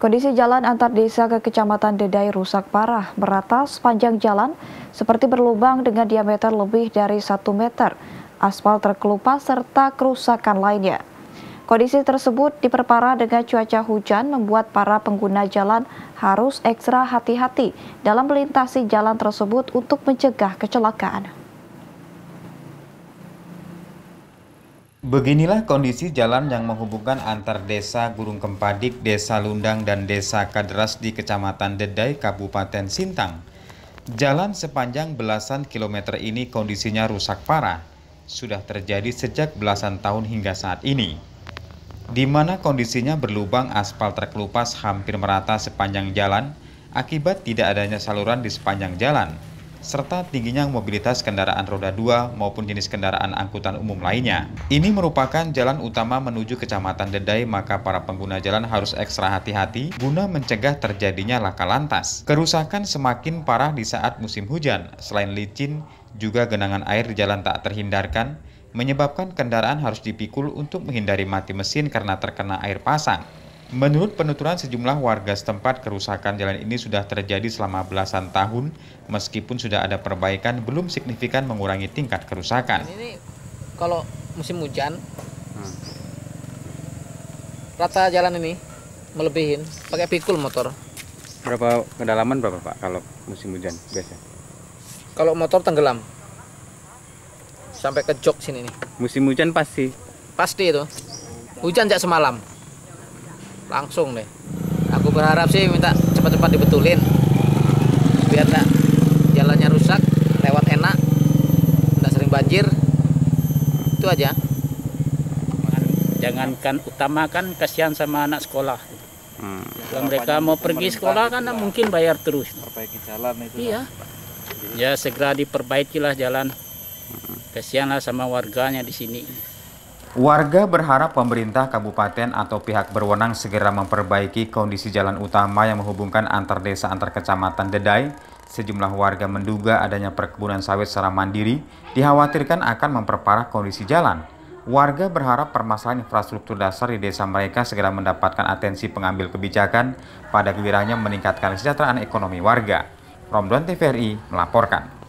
Kondisi jalan antar desa ke Kecamatan Dedai rusak parah, merata sepanjang jalan seperti berlubang dengan diameter lebih dari 1 meter, aspal terkelupas serta kerusakan lainnya. Kondisi tersebut diperparah dengan cuaca hujan membuat para pengguna jalan harus ekstra hati-hati dalam melintasi jalan tersebut untuk mencegah kecelakaan. Beginilah kondisi jalan yang menghubungkan antar desa Gurung Kempadik, Desa Lundang, dan Desa Kadras di Kecamatan Dedai, Kabupaten Sintang. Jalan sepanjang belasan kilometer ini kondisinya rusak parah. Sudah terjadi sejak belasan tahun hingga saat ini. Di mana kondisinya berlubang aspal terkelupas hampir merata sepanjang jalan akibat tidak adanya saluran di sepanjang jalan serta tingginya mobilitas kendaraan roda 2 maupun jenis kendaraan angkutan umum lainnya. Ini merupakan jalan utama menuju Kecamatan Dedai, maka para pengguna jalan harus ekstra hati-hati guna mencegah terjadinya laka lantas. Kerusakan semakin parah di saat musim hujan. Selain licin, juga genangan air di jalan tak terhindarkan, menyebabkan kendaraan harus dipikul untuk menghindari mati mesin karena terkena air pasang. Menurut penuturan sejumlah warga setempat, kerusakan jalan ini sudah terjadi selama belasan tahun, meskipun sudah ada perbaikan, belum signifikan mengurangi tingkat kerusakan. Ini kalau musim hujan, hmm. rata jalan ini melebihin, pakai pikul motor. Berapa kedalaman berapa Pak kalau musim hujan biasa? Kalau motor tenggelam, sampai ke jok sini nih. Musim hujan pasti? Pasti itu. Hujan sejak semalam langsung deh aku berharap sih minta cepat-cepat dibetulin biar enggak jalannya rusak lewat enak enggak sering banjir itu aja jangankan utamakan kasihan sama anak sekolah hmm. kalau mereka mau pergi sekolah kan mungkin bayar terus perbaiki jalan itu iya ya segera diperbaikilah jalan hmm. kasihanlah sama warganya di sini Warga berharap pemerintah kabupaten atau pihak berwenang segera memperbaiki kondisi jalan utama yang menghubungkan antar desa antar kecamatan Dedai. Sejumlah warga menduga adanya perkebunan sawit secara mandiri dikhawatirkan akan memperparah kondisi jalan. Warga berharap permasalahan infrastruktur dasar di desa mereka segera mendapatkan atensi pengambil kebijakan pada gilirannya meningkatkan kesejahteraan ekonomi warga. Romdon TVRI melaporkan.